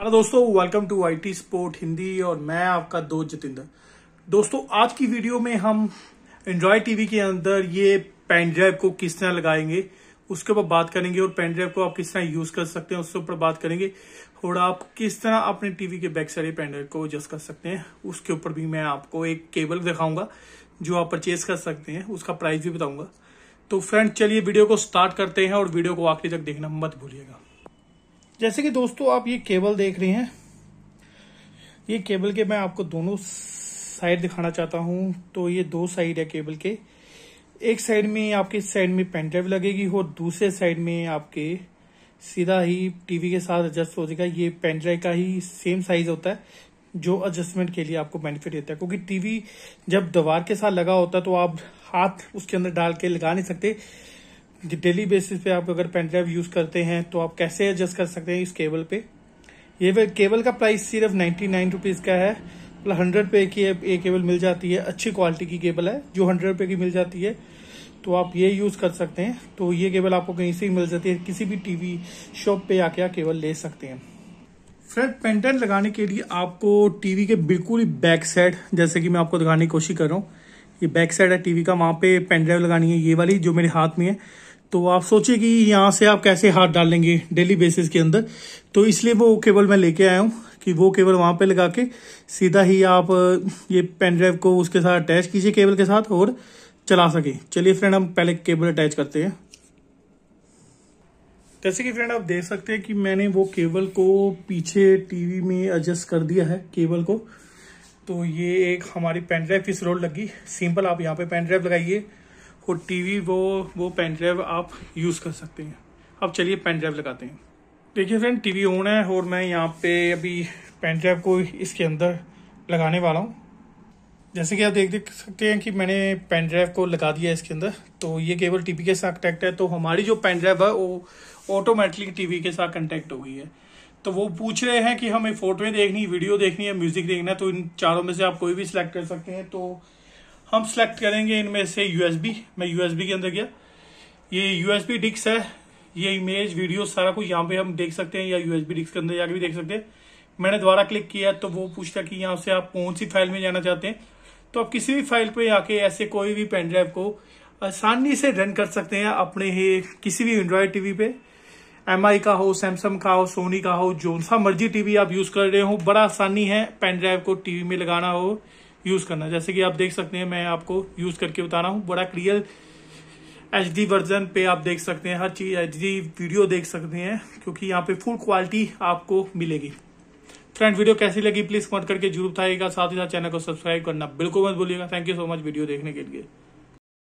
hello दोस्तों welcome to IT sport Hindi और मैं आपका दोस्त जितेंद्र दोस्तों आज की वीडियो में हम एंड्रॉयड टीवी के अंदर ये पेन ड्राइव को किस तरह लगाएंगे उसके ऊपर बात करेंगे और पेन ड्राइव को आप किस तरह यूज कर सकते हैं उसके ऊपर बात करेंगे और आप किस तरह अपने टीवी के बैक साइड पेन ड्राइव को एडजस्ट कर सकते हैं उसके ऊपर भी मैं आपको एक केबल दिखाऊंगा जो आप परचेज कर सकते हैं उसका प्राइस भी बताऊंगा तो फ्रेंड चलिए वीडियो को स्टार्ट करते हैं और वीडियो को आखिरी तक देखना मत भूलिएगा जैसे कि दोस्तों आप ये केबल देख रहे हैं ये केबल के मैं आपको दोनों साइड दिखाना चाहता हूं तो ये दो साइड है केबल के एक साइड में आपके साइड में पेन ड्राइव लगेगी और दूसरे साइड में आपके सीधा ही टीवी के साथ एडजस्ट हो जाएगा ये पेन ड्राइव का ही सेम साइज होता है जो एडजस्टमेंट के लिए आपको बेनिफिट देता है क्योंकि टीवी जब दीवार के साथ लगा होता है तो आप हाथ उसके अंदर डाल के लगा नहीं सकते डेली बेसिस पे आप अगर पेन ड्राइव यूज करते हैं तो आप कैसे एडजस्ट कर सकते हैं इस केबल पे ये केबल का प्राइस सिर्फ नाइन्टी नाइन रुपीज का है मतलब हंड्रेड रुपये की ये केबल मिल जाती है अच्छी क्वालिटी की केबल है जो हंड्रेड रुपए की मिल जाती है तो आप ये यूज कर सकते हैं तो ये केबल आपको कहीं से ही मिल जाती है किसी भी टीवी शॉप पे आके आप केबल ले सकते हैं फ्रेंड पेंटेंट लगाने के लिए आपको टीवी के बिल्कुल ही बैक साइड जैसे कि मैं आपको दिखाने की कोशिश कर रहा हूँ ये बैक साइड है टीवी का वहां पे पेन ड्राइव लगानी है ये वाली जो मेरे हाथ में है तो आप सोचिए कि यहाँ से आप कैसे हाथ डालेंगे डेली बेसिस के अंदर तो इसलिए वो केबल मैं लेके आया हूँ कि वो केबल वहाँ पे लगा के सीधा ही आप ये पेन ड्राइव को उसके साथ अटैच कीजिए केबल के साथ और चला सके चलिए फ्रेंड हम पहले केबल अटैच करते हैं जैसे कि फ्रेंड आप देख सकते हैं कि मैंने वो केबल को पीछे टीवी में एडजस्ट कर दिया है केबल को तो ये एक हमारी पेन ड्राइव की स्रोल लगी सिंपल आप यहाँ पे पेन ड्राइव लगाइए वो टीवी वो वो पेन ड्राइव आप यूज़ कर सकते हैं अब चलिए पेन ड्राइव लगाते हैं देखिए फ्रेंड टीवी ऑन है और मैं यहाँ पे अभी पेन ड्राइव को इसके अंदर लगाने वाला हूँ जैसे कि आप देख देख सकते हैं कि मैंने पेन ड्राइव को लगा दिया इसके अंदर तो ये केबल टीवी के साथ कनेक्ट है तो हमारी जो पेन ड्राइव है वो ऑटोमेटिकली टीवी के साथ कंटेक्ट हो गई है तो वो पूछ रहे हैं कि हमें फोटोएं देखनी वीडियो देखनी है म्यूजिक देखना है तो इन चारों में से आप कोई भी सिलेक्ट कर सकते हैं तो हम सेलेक्ट करेंगे इनमें से यूएसबी मैं यूएसबी के अंदर गया ये यूएसबी डिक्स है ये इमेज वीडियो सारा कुछ यहाँ पे हम देख सकते हैं या यूएसबी डिस्क के अंदर जाके भी देख सकते हैं मैंने दोबारा क्लिक किया तो वो पूछता कि यहाँ से आप कौन सी फाइल में जाना चाहते हैं तो आप किसी भी फाइल पे आके ऐसे कोई भी पेन ड्राइव को आसानी से रन कर सकते हैं अपने ही किसी भी एंड्रॉयड टीवी पे एम का हो सैमसंग का हो सोनी का हो जो सा मर्जी टीवी आप यूज कर रहे हो बड़ा आसानी है पेन ड्राइव को टीवी में लगाना हो यूज करना जैसे कि आप देख सकते हैं मैं आपको यूज करके बता रहा हूँ बड़ा क्लियर एच वर्जन पे आप देख सकते हैं हर चीज एच वीडियो देख सकते हैं क्योंकि यहाँ पे फुल क्वालिटी आपको मिलेगी फ्रेंड वीडियो कैसी लगी प्लीज कमेंट करके जरूर बताइएगा साथ ही साथ चैनल को सब्सक्राइब करना बिल्कुल मत भूलिएगा thank you so much video देखने के लिए